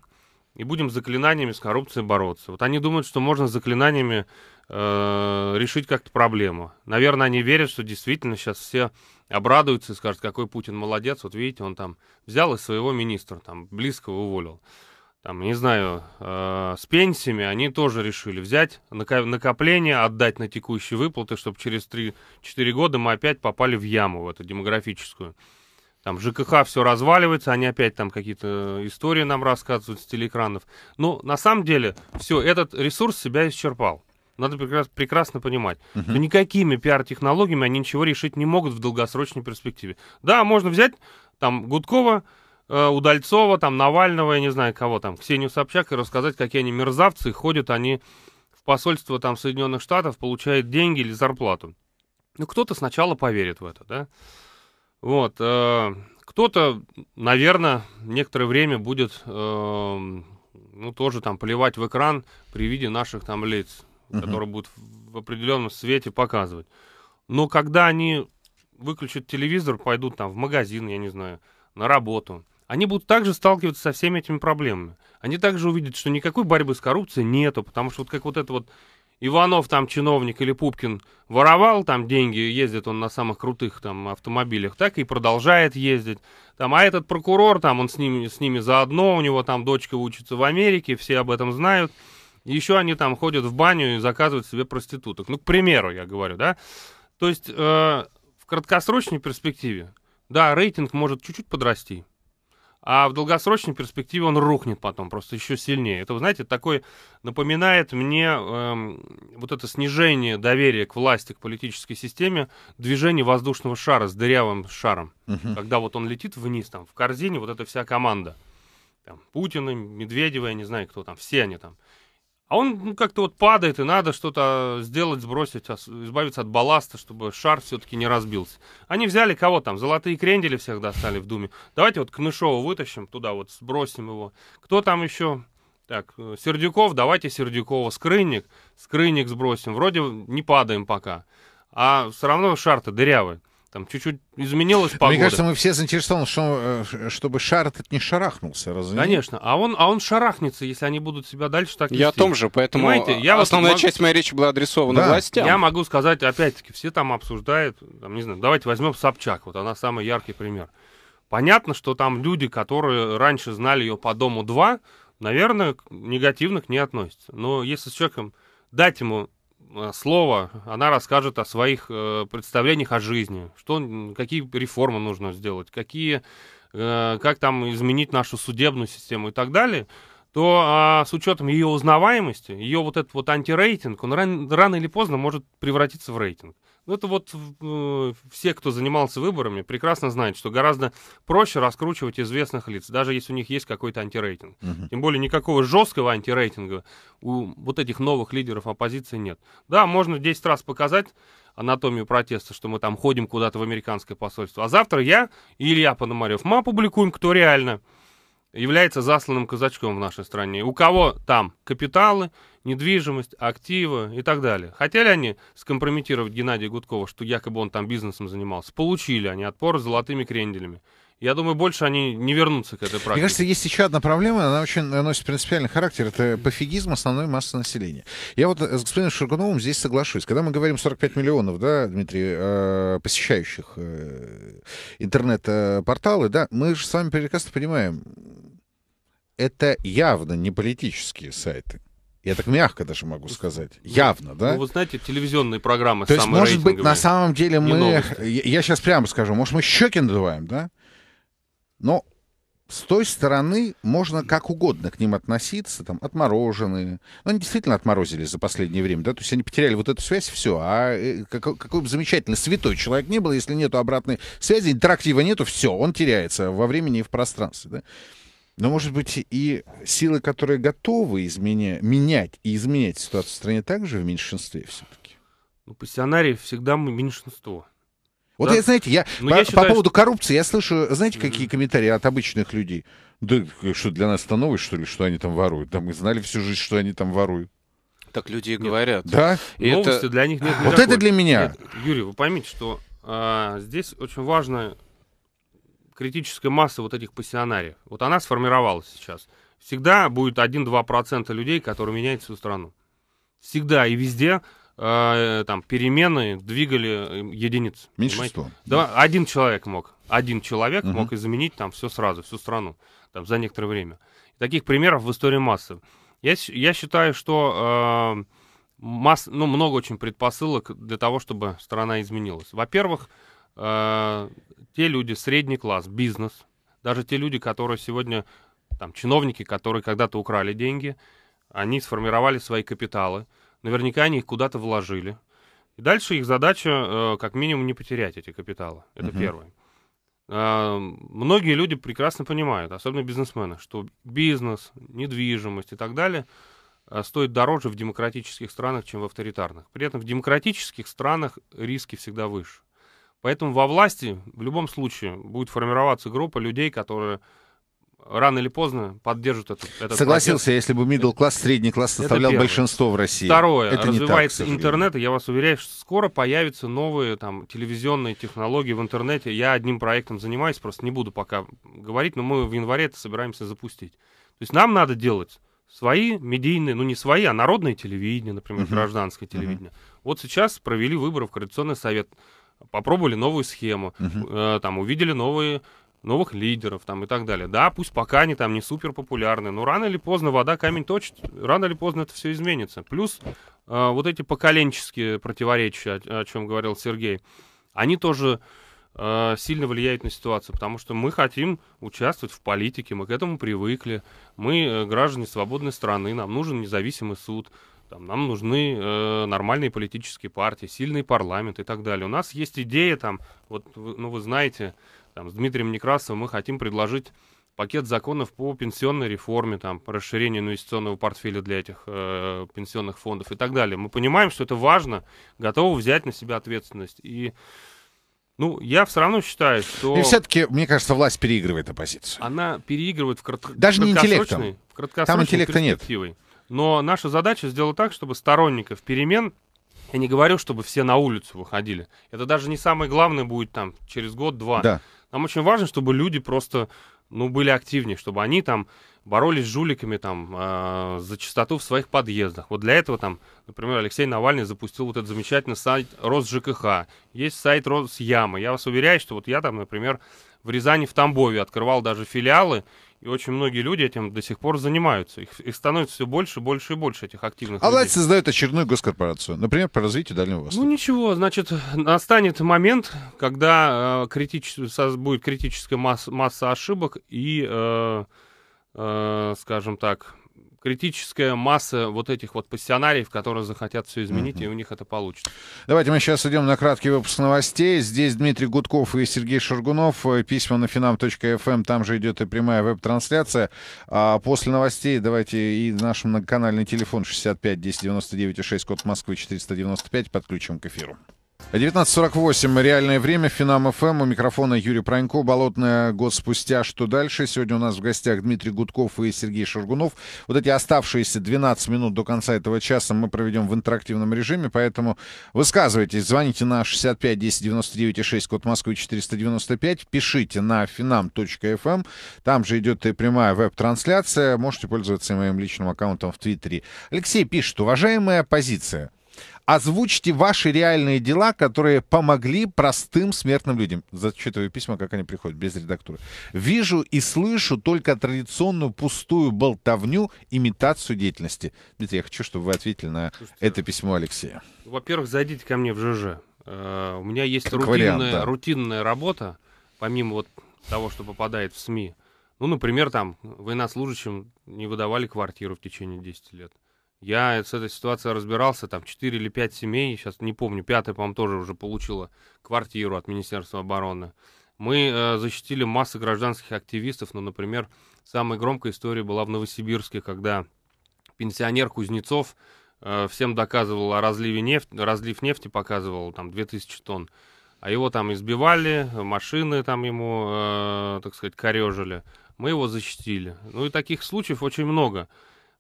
и будем заклинаниями с коррупцией бороться. Вот они думают, что можно заклинаниями э, решить как-то проблему. Наверное, они верят, что действительно сейчас все обрадуются и скажут, какой Путин молодец. Вот видите, он там взял из своего министра, там близкого уволил. Там, не знаю, э, с пенсиями они тоже решили взять накопление, отдать на текущие выплаты, чтобы через 3-4 года мы опять попали в яму, в эту демографическую. Там ЖКХ все разваливается, они опять там какие-то истории нам рассказывают с телеэкранов. Но ну, на самом деле все, этот ресурс себя исчерпал. Надо прекрасно, понимать, uh-huh. что никакими пиар-технологиями они ничего решить не могут в долгосрочной перспективе. Да, можно взять там Гудкова, э, Удальцова, там Навального, я не знаю кого там, Ксению Собчак и рассказать, какие они мерзавцы, ходят они в посольство там Соединенных Штатов, получают деньги или зарплату. Ну, кто-то сначала поверит в это, да? Вот. Э, кто-то, наверное, некоторое время будет, э, ну, тоже там плевать в экран при виде наших там лиц, угу. которые будут в определенном свете показывать. Но когда они выключат телевизор, пойдут там в магазин, я не знаю, на работу, они будут также сталкиваться со всеми этими проблемами. Они также увидят, что никакой борьбы с коррупцией нету, потому что вот как вот это вот Иванов там чиновник или Пупкин воровал там деньги, ездит он на самых крутых там автомобилях, так и продолжает ездить. Там, а этот прокурор, там он с ними, с ними заодно, у него там дочка учится в Америке, все об этом знают. Еще они там ходят в баню и заказывают себе проституток. Ну, к примеру, я говорю, да. То есть э, в краткосрочной перспективе, да, рейтинг может чуть-чуть подрасти а в долгосрочной перспективе он рухнет потом просто еще сильнее. Это, вы знаете, такой напоминает мне эм, вот это снижение доверия к власти, к политической системе, движение воздушного шара с дырявым шаром, угу. когда вот он летит вниз, там в корзине вот эта вся команда. Там, Путина, Медведева, я не знаю, кто там, все они там. А он ну, как-то вот падает, и надо что-то сделать, сбросить, избавиться от балласта, чтобы шар все-таки не разбился. Они взяли кого там? Золотые крендели всех достали в Думе. Давайте вот Кнышова вытащим туда, вот сбросим его. Кто там еще? Так, э, Сердюков, давайте Сердюкова. Скрынник, Скрынник сбросим. Вроде не падаем пока. А все равно шар-то дырявый. Там чуть-чуть изменилась погода. Мне кажется, мы все заинтересованы, что, э, чтобы шар этот не шарахнулся, разве Конечно. А он, а он шарахнется, если они будут себя дальше так вести. Я о том же, поэтому Понимаете, я основная могу... часть моей речи была адресована да. властям. Я могу сказать, опять-таки, все там обсуждают, там, не знаю, давайте возьмем Собчак, вот она самый яркий пример. Понятно, что там люди, которые раньше знали ее по дому 2, наверное, негативно к ней относятся. Но если с человеком дать ему Э, слово, она расскажет о своих э, представлениях о жизни, что, какие реформы нужно сделать, какие, э, как там изменить нашу судебную систему и так далее, то а, с учетом ее узнаваемости, ее вот этот вот антирейтинг, он ран, рано или поздно может превратиться в рейтинг. Ну, это вот э, все, кто занимался выборами, прекрасно знают, что гораздо проще раскручивать известных лиц, даже если у них есть какой-то антирейтинг. Угу. Тем более никакого жесткого антирейтинга у вот этих новых лидеров оппозиции нет. Да, можно 10 раз показать анатомию протеста, что мы там ходим куда-то в американское посольство, а завтра я и Илья Пономарев, мы опубликуем, кто реально является засланным казачком в нашей стране. У кого там капиталы, недвижимость, активы и так далее. Хотели они скомпрометировать Геннадия Гудкова, что якобы он там бизнесом занимался? Получили они отпор золотыми кренделями. Я думаю, больше они не вернутся к этой практике. Мне кажется, есть еще одна проблема, она очень носит принципиальный характер. Это пофигизм основной массы населения. Я вот э, с господином Шаргуновым здесь соглашусь. Когда мы говорим 45 миллионов, да, Дмитрий, э, посещающих э, интернет-порталы, да, мы же с вами прекрасно понимаем, это явно не политические сайты. Я так мягко даже могу сказать. Ну, явно, да? Ну, вы знаете, телевизионные программы То есть, может быть, на самом деле мы... Я, я сейчас прямо скажу, может, мы щеки надуваем, да? Но с той стороны можно как угодно к ним относиться, там, отмороженные. Ну, они действительно отморозили за последнее время, да, то есть они потеряли вот эту связь, все. А э, какой, какой бы замечательный святой человек не был, если нету обратной связи, интерактива нету, все, он теряется во времени и в пространстве, да. Но, может быть, и силы, которые готовы изменя... менять и изменять ситуацию в стране, также в меньшинстве все-таки? Ну, пассионарии всегда меньшинство. Вот да? я, знаете, я, по, я считаю, по поводу что... коррупции, я слышу, знаете, какие mm-hmm. комментарии от обычных людей? Да что, для нас это новость, что ли, что они там воруют? Да мы знали всю жизнь, что они там воруют. Так люди и говорят. Да? И Новости это... для них нет никакой. [laughs] Вот это для меня. Нет, Юрий, вы поймите, что а, здесь очень важно критическая масса вот этих пассионариев. Вот она сформировалась сейчас. Всегда будет 1-2% людей, которые меняют всю страну. Всегда и везде Э, там перемены двигали э, единицы. Меньшинство. Да, один человек мог, один человек угу. мог изменить там все сразу, всю страну там за некоторое время. Таких примеров в истории массы. Я, я считаю, что э, масс, ну, много очень предпосылок для того, чтобы страна изменилась. Во-первых, э, те люди, средний класс, бизнес, даже те люди, которые сегодня, там, чиновники, которые когда-то украли деньги, они сформировали свои капиталы, наверняка они их куда-то вложили. И дальше их задача, э, как минимум, не потерять эти капиталы. Это угу. первое. Э, многие люди прекрасно понимают, особенно бизнесмены, что бизнес, недвижимость и так далее э, стоит дороже в демократических странах, чем в авторитарных. При этом в демократических странах риски всегда выше. Поэтому во власти в любом случае будет формироваться группа людей, которые рано или поздно поддержат этот, этот Согласился, процесс. если бы middle класс, средний класс составлял большинство в России. Второе, это развивается так, интернет, и я вас уверяю, что скоро появятся новые там телевизионные технологии в интернете. Я одним проектом занимаюсь, просто не буду пока говорить, но мы в январе это собираемся запустить. То есть нам надо делать свои медийные, ну не свои, а народное телевидение, например, uh-huh. гражданское телевидение. Uh-huh. Вот сейчас провели выборы в Координационный совет попробовали новую схему, uh-huh. э, там увидели новые новых лидеров там и так далее. Да, пусть пока они там не супер популярны, но рано или поздно вода камень точит, рано или поздно это все изменится. Плюс э, вот эти поколенческие противоречия, о, о чем говорил Сергей, они тоже э, сильно влияют на ситуацию, потому что мы хотим участвовать в политике, мы к этому привыкли, мы э, граждане свободной страны, нам нужен независимый суд, там, нам нужны э, нормальные политические партии, сильный парламент и так далее. У нас есть идея там, вот, ну вы знаете, там, с Дмитрием Некрасовым мы хотим предложить пакет законов по пенсионной реформе, там, по расширению инвестиционного портфеля для этих э, пенсионных фондов и так далее. Мы понимаем, что это важно, готовы взять на себя ответственность. И, ну, я все равно считаю, что... И все-таки, мне кажется, власть переигрывает оппозицию. Она переигрывает в крат... Даже не интеллектом. В краткосрочной Там интеллекта нет. Но наша задача сделать так, чтобы сторонников перемен я не говорю, чтобы все на улицу выходили. Это даже не самое главное будет там через год-два. Да. Нам очень важно, чтобы люди просто ну, были активнее, чтобы они там боролись с жуликами там, э, за чистоту в своих подъездах. Вот для этого там, например, Алексей Навальный запустил вот этот замечательный сайт РосЖКХ. Есть сайт Росяма. Я вас уверяю, что вот я там, например, в Рязани, в Тамбове открывал даже филиалы, и очень многие люди этим до сих пор занимаются. Их, их становится все больше, больше и больше, этих активных А людей. власть создает очередную госкорпорацию, например, по развитию Дальнего Востока. Ну ничего, значит, настанет момент, когда э, критич... будет критическая масс... масса ошибок и, э, э, скажем так, критическая масса вот этих вот пассионариев, которые захотят все изменить, mm-hmm. и у них это получится. Давайте мы сейчас идем на краткий выпуск новостей. Здесь Дмитрий Гудков и Сергей Шаргунов. Э, письма на finam.fm, эм, там же идет и прямая веб-трансляция. А после новостей давайте и наш многоканальный телефон 65 10 99 6, код Москвы 495 подключим к эфиру. 19.48. Реальное время. Финам ФМ. Эм. У микрофона Юрий Пронько. Болотная год спустя. Что дальше? Сегодня у нас в гостях Дмитрий Гудков и Сергей Шаргунов. Вот эти оставшиеся 12 минут до конца этого часа мы проведем в интерактивном режиме, поэтому высказывайтесь. Звоните на 65 10 99 6, код Москвы 495. Пишите на finam.fm. Эм. Там же идет и прямая веб-трансляция. Можете пользоваться моим личным аккаунтом в Твиттере. Алексей пишет. Уважаемая оппозиция, озвучьте ваши реальные дела, которые помогли простым смертным людям. Зачитываю письма, как они приходят, без редактуры. Вижу и слышу только традиционную пустую болтовню, имитацию деятельности. Дмитрий, я хочу, чтобы вы ответили на Слушайте, это письмо Алексея. Во-первых, зайдите ко мне в ЖЖ. Э, у меня есть рутинная, вариант, да. рутинная работа, помимо вот того, что попадает в СМИ. Ну, например, там военнослужащим не выдавали квартиру в течение 10 лет. Я с этой ситуацией разбирался, там 4 или 5 семей, сейчас не помню, пятая, по-моему, тоже уже получила квартиру от Министерства обороны. Мы э, защитили массы гражданских активистов, ну, например, самая громкая история была в Новосибирске, когда пенсионер Кузнецов э, всем доказывал о разливе нефти, разлив нефти показывал, там, 2000 тонн, а его там избивали, машины там ему, э, так сказать, корежили. Мы его защитили. Ну и таких случаев очень много.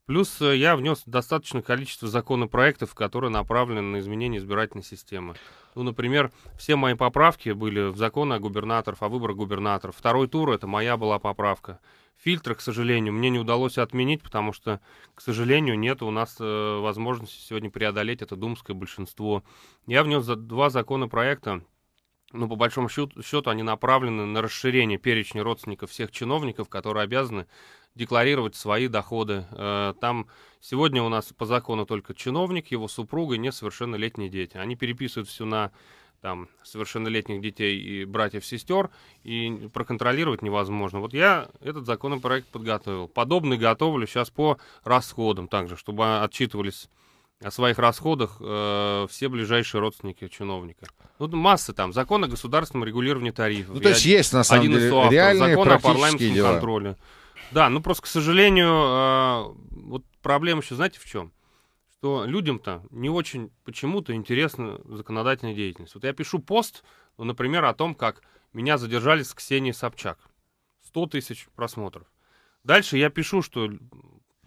Плюс э, я внес достаточное количество законопроектов, которые направлены на изменение избирательной системы. Ну, например, все мои поправки были в закон о губернаторов, о выборах губернаторов. Второй тур — это моя была поправка. Фильтры, к сожалению, мне не удалось отменить, потому что, к сожалению, нет у нас э, возможности сегодня преодолеть это думское большинство. Я внес два законопроекта ну, по большому счету, счету, они направлены на расширение перечня родственников всех чиновников, которые обязаны декларировать свои доходы. Э, там сегодня у нас по закону только чиновник, его супруга и несовершеннолетние дети. Они переписывают все на там, совершеннолетних детей и братьев-сестер, и проконтролировать невозможно. Вот я этот законопроект подготовил. Подобный готовлю сейчас по расходам также, чтобы отчитывались о своих расходах э, все ближайшие родственники чиновника. Ну, масса там. Закон о государственном регулировании тарифов. Ну, то есть есть, на самом деле, авторов, реальные закон о парламентском дела. контроле. Да, ну просто, к сожалению, э, вот проблема еще, знаете, в чем? Что людям-то не очень почему-то интересна законодательная деятельность. Вот я пишу пост, ну, например, о том, как меня задержали с Ксенией Собчак. 100 тысяч просмотров. Дальше я пишу, что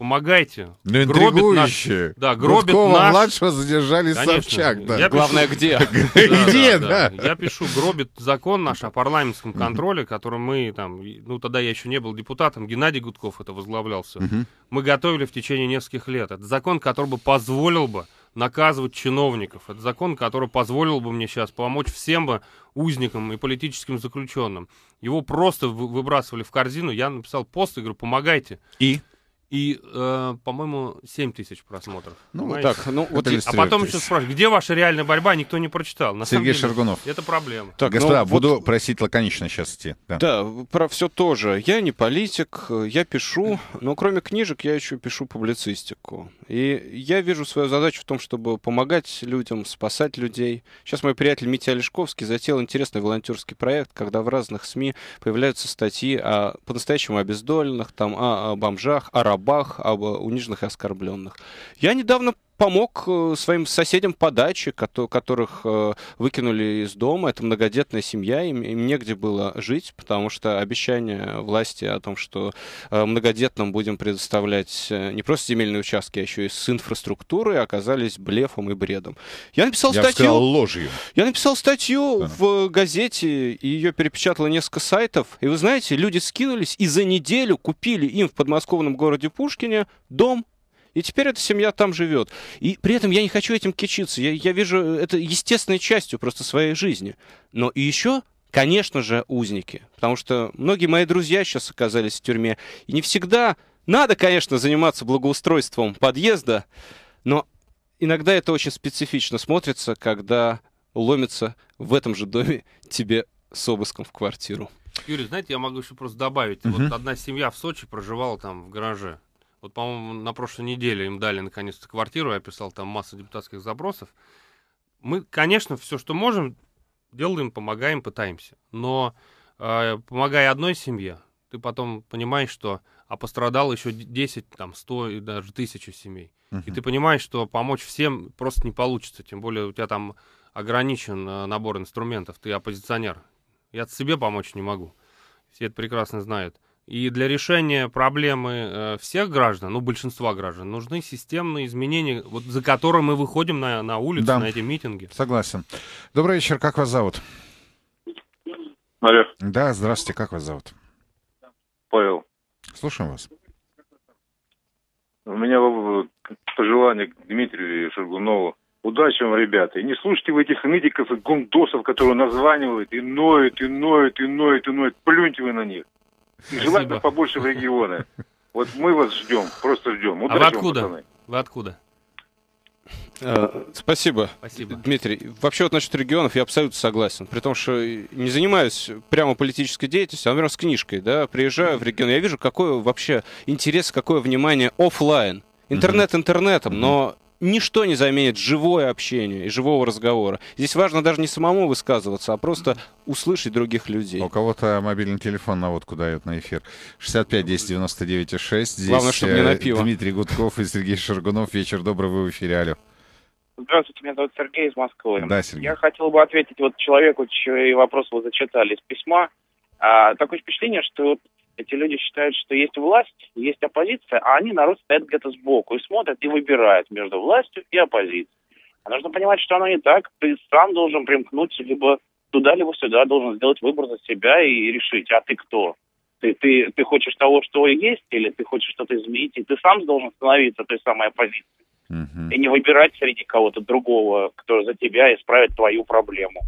Помогайте. Ну, интригующе. Гробит наш... Да, гробит Рудкова наш... младшего задержали Конечно. Собчак. Да. Я Главное, пишу... где? [laughs] Где, да. Я пишу, гробит закон наш о парламентском контроле, который мы там... Ну, тогда я еще не был депутатом. Геннадий Гудков это возглавлялся. Мы готовили в течение нескольких лет. Это закон, который бы позволил бы наказывать чиновников. Это закон, который позволил бы мне сейчас помочь всем бы узникам и политическим заключенным. Его просто выбрасывали в корзину. Я написал пост и говорю, помогайте. И? И, э, по-моему, 7 тысяч просмотров. Ну, понимаете? так, ну, вот и, а потом еще спрашивают, где ваша реальная борьба, никто не прочитал. На Сергей деле, Шаргунов. Это проблема. Так, ну, господа, ну, буду вот... просить лаконично сейчас идти. Да. да, про все тоже. Я не политик, я пишу, но кроме книжек я еще пишу публицистику. И я вижу свою задачу в том, чтобы помогать людям, спасать людей. Сейчас мой приятель Митя Олешковский затеял интересный волонтерский проект, когда в разных СМИ появляются статьи о по-настоящему обездоленных, там, о, о бомжах, о рабах рабах, об униженных и оскорбленных. Я недавно помог э, своим соседям по даче, которых э, выкинули из дома. Это многодетная семья, им, им негде было жить, потому что обещание власти о том, что э, многодетным будем предоставлять не просто земельные участки, а еще и с инфраструктурой, оказались блефом и бредом. Я написал Я статью... Сказал, ложью. Я написал статью да. в газете, ее перепечатало несколько сайтов. И вы знаете, люди скинулись и за неделю купили им в подмосковном городе Пушкине дом и теперь эта семья там живет. И при этом я не хочу этим кичиться. Я, я вижу э, это естественной частью просто своей жизни. Но и еще конечно же, узники. Потому что многие мои друзья сейчас оказались в тюрьме. И не всегда надо, конечно, заниматься благоустройством подъезда, но иногда это очень специфично смотрится, когда ломится в этом же доме тебе с обыском в квартиру. Юрий, знаете, я могу еще просто добавить. Угу. Вот одна семья в Сочи проживала там в гараже. Вот, по-моему, на прошлой неделе им дали наконец-то квартиру, я писал там массу депутатских запросов. Мы, конечно, все, что можем, делаем, помогаем, пытаемся. Но э, помогая одной семье, ты потом понимаешь, что а пострадало еще 10, там, 100 и даже тысячи семей. Uh-huh. И ты понимаешь, что помочь всем просто не получится, тем более у тебя там ограничен э, набор инструментов, ты оппозиционер. Я себе помочь не могу. Все это прекрасно знают. И для решения проблемы э, всех граждан, ну, большинства граждан, нужны системные изменения, вот за которые мы выходим на, на улицу, да. на эти митинги. Согласен. Добрый вечер, как вас зовут? Алло. Да, здравствуйте, как вас зовут? Павел. Слушаем вас. У меня пожелание к Дмитрию Шаргунову. Удачи вам, ребята. И не слушайте вы этих нытиков и гундосов, которые названивают и ноют, и ноют, и ноют, и ноют. Плюньте вы на них. И желательно побольше в регионы. Вот мы вас ждем, просто ждем. Удачи а вы откуда? Вам, вы откуда? Э, спасибо. Спасибо, Дмитрий. Вообще вот насчет регионов я абсолютно согласен. При том, что не занимаюсь прямо политической деятельностью, а, например, с книжкой, да, приезжаю в регион, я вижу, какой вообще интерес, какое внимание офлайн. Интернет интернетом, но ничто не заменит живое общение и живого разговора. Здесь важно даже не самому высказываться, а просто услышать других людей. У кого-то мобильный телефон наводку дает на эфир. 65 10 99 6. Здесь Главное, чтобы не э, на пиво. Дмитрий Гудков и Сергей Шаргунов. Вечер добрый, вы в эфире. Алло. Здравствуйте, меня зовут Сергей из Москвы. Да, Сергей. Я хотел бы ответить вот человеку, чей вопрос вы зачитали из письма. А, такое впечатление, что эти люди считают, что есть власть, есть оппозиция, а они, народ, стоят где-то сбоку и смотрят и выбирают между властью и оппозицией. А нужно понимать, что оно не так. Ты сам должен примкнуть либо туда, либо сюда, должен сделать выбор за себя и решить, а ты кто? Ты, ты, ты хочешь того, что есть, или ты хочешь что-то изменить, и ты сам должен становиться той самой оппозицией. Uh-huh. И не выбирать среди кого-то другого, кто за тебя исправит твою проблему.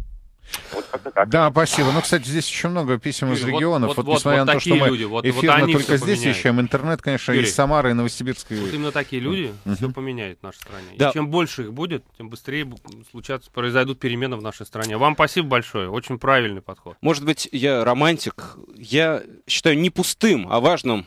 Вот Да, спасибо. Ну, кстати, здесь еще много писем из регионов. Вот, вот, вот несмотря вот на то, что мы люди. Вот, эфир вот мы только здесь поменяют. ищем, интернет, конечно, Юрий, из Самары и Новосибирска. Вот именно такие люди mm-hmm. все поменяют в нашей стране. Да. И чем больше их будет, тем быстрее случатся, произойдут перемены в нашей стране. Вам спасибо большое. Очень правильный подход. Может быть, я романтик. Я считаю не пустым, а важным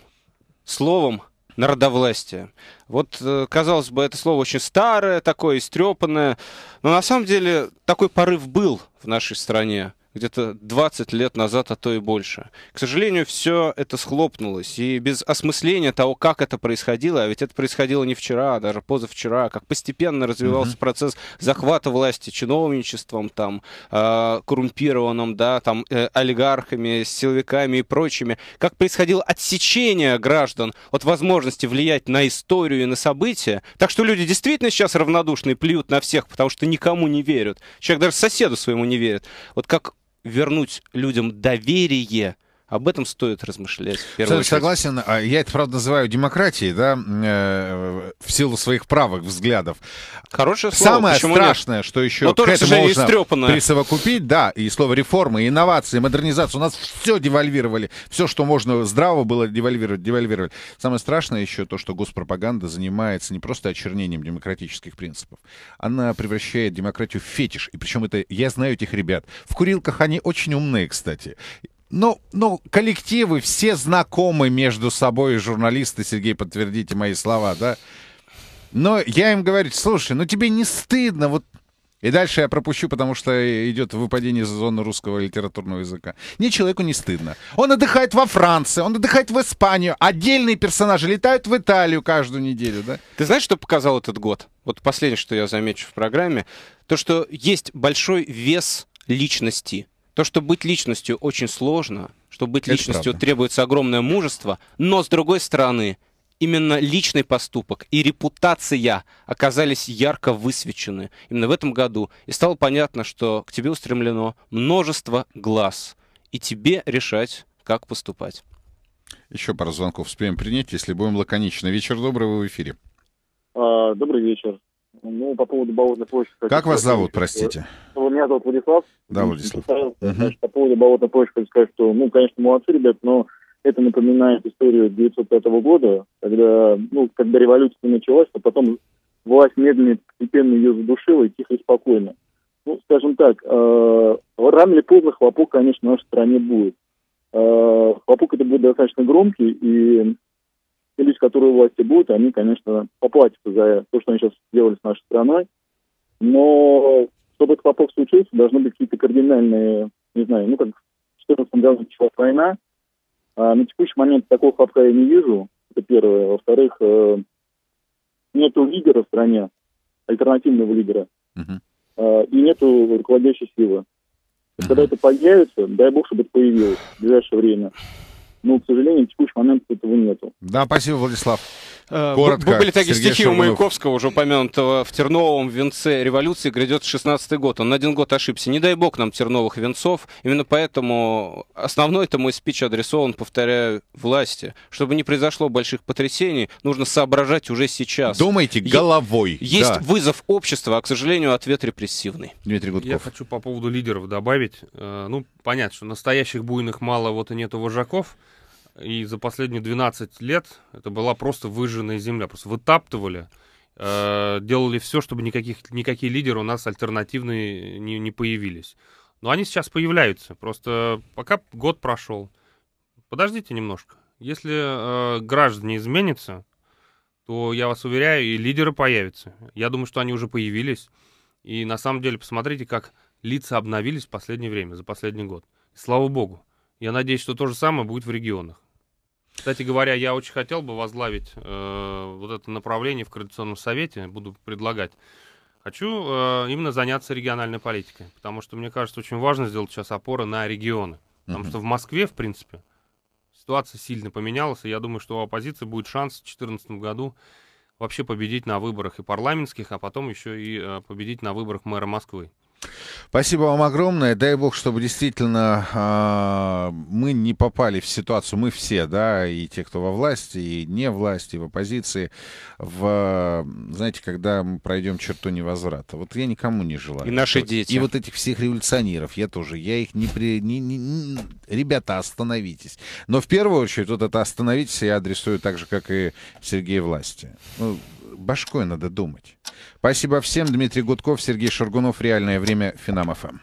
словом народовластия. Вот, э, казалось бы, это слово очень старое, такое истрепанное, но на самом деле такой порыв был в нашей стране где-то 20 лет назад, а то и больше. К сожалению, все это схлопнулось, и без осмысления того, как это происходило, а ведь это происходило не вчера, а даже позавчера, как постепенно развивался mm-hmm. процесс захвата власти чиновничеством, там, э, коррумпированным, да, там, э, олигархами, силовиками и прочими, как происходило отсечение граждан от возможности влиять на историю и на события, так что люди действительно сейчас равнодушны и плюют на всех, потому что никому не верят. Человек даже соседу своему не верит. Вот как вернуть людям доверие – об этом стоит размышлять. В первую Согласен. А я это, правда, называю демократией, да, э, в силу своих правых взглядов. Хорошее слово. Самое Почему страшное, нет? что еще Но к этому можно истрепанное. присовокупить, да, и слово реформы, инновации, модернизация. У нас все девальвировали. Все, что можно здраво было девальвировать, девальвировали. Самое страшное еще то, что госпропаганда занимается не просто очернением демократических принципов. Она превращает демократию в фетиш. И причем это, я знаю этих ребят. В курилках они очень умные, кстати ну, ну, коллективы все знакомы между собой, журналисты, Сергей, подтвердите мои слова, да? Но я им говорю, слушай, ну тебе не стыдно вот и дальше я пропущу, потому что идет выпадение из зоны русского литературного языка. Ни человеку не стыдно. Он отдыхает во Франции, он отдыхает в Испанию. Отдельные персонажи летают в Италию каждую неделю, да? Ты знаешь, что показал этот год? Вот последнее, что я замечу в программе, то, что есть большой вес личности то, что быть личностью очень сложно, что быть Это личностью правда. требуется огромное мужество, но, с другой стороны, именно личный поступок и репутация оказались ярко высвечены именно в этом году. И стало понятно, что к тебе устремлено множество глаз, и тебе решать, как поступать. Еще пару звонков успеем принять, если будем лаконичны. Вечер добрый, вы в эфире. А, добрый вечер. Ну, по поводу Болотной площади... Как вас зовут, что... простите? Меня зовут Владислав. Да, Владислав. Угу. по поводу Болотной площади хочу сказать, что, ну, конечно, молодцы, ребят, но это напоминает историю 1905 года, когда, ну, когда революция началась, а потом власть медленно постепенно ее задушила и тихо и спокойно. Ну, скажем так, э, рано или поздно хлопок, конечно, в нашей стране будет. Э, хлопок это будет достаточно громкий, и те люди, которые у власти будут, они, конечно, поплатятся за то, что они сейчас сделали с нашей страной. Но чтобы этот поток случился, должны быть какие-то кардинальные, не знаю, ну как в 2014 году началась война. А на текущий момент такого хлопка я не вижу, это первое. Во-вторых, э, нету лидера в стране, альтернативного лидера, uh-huh. и нету руководящей силы. Uh-huh. Когда это появится, дай бог, чтобы это появилось в ближайшее время но, к сожалению, в текущий момент этого нету. Да, спасибо, Владислав. Э, Коротко, Были такие Сергей стихи Шуманов. у Маяковского, уже упомянутого, в Терновом венце революции грядет 16-й год. Он на один год ошибся. Не дай бог нам терновых венцов. Именно поэтому основной это мой спич адресован, повторяю, власти. Чтобы не произошло больших потрясений, нужно соображать уже сейчас. Думайте головой. Есть да. вызов общества, а, к сожалению, ответ репрессивный. Дмитрий Гудков. Я хочу по поводу лидеров добавить. Э, ну, понятно, что настоящих буйных мало, вот и нету вожаков и за последние 12 лет это была просто выжженная земля, просто вытаптывали, э, делали все, чтобы никаких, никакие лидеры у нас альтернативные не, не появились. Но они сейчас появляются, просто пока год прошел. Подождите немножко. Если э, граждане изменятся, то я вас уверяю, и лидеры появятся. Я думаю, что они уже появились. И на самом деле, посмотрите, как лица обновились в последнее время, за последний год. слава богу. Я надеюсь, что то же самое будет в регионах. Кстати говоря, я очень хотел бы возглавить э, вот это направление в Координационном совете, буду предлагать. Хочу э, именно заняться региональной политикой, потому что, мне кажется, очень важно сделать сейчас опоры на регионы. Потому mm-hmm. что в Москве, в принципе, ситуация сильно поменялась, и я думаю, что у оппозиции будет шанс в 2014 году вообще победить на выборах и парламентских, а потом еще и э, победить на выборах мэра Москвы. Спасибо вам огромное. Дай бог, чтобы действительно э, мы не попали в ситуацию, мы все, да, и те, кто во власти, и не власти, и в оппозиции, в, знаете, когда мы пройдем черту невозврата. Вот я никому не желаю. И наши дети. И вот этих всех революционеров, я тоже, я их не... При, не, не, не ребята, остановитесь. Но в первую очередь вот это остановитесь я адресую так же, как и Сергей Власти. Ну, башкой надо думать. Спасибо всем. Дмитрий Гудков, Сергей Шаргунов. Реальное время. Финам ФМ.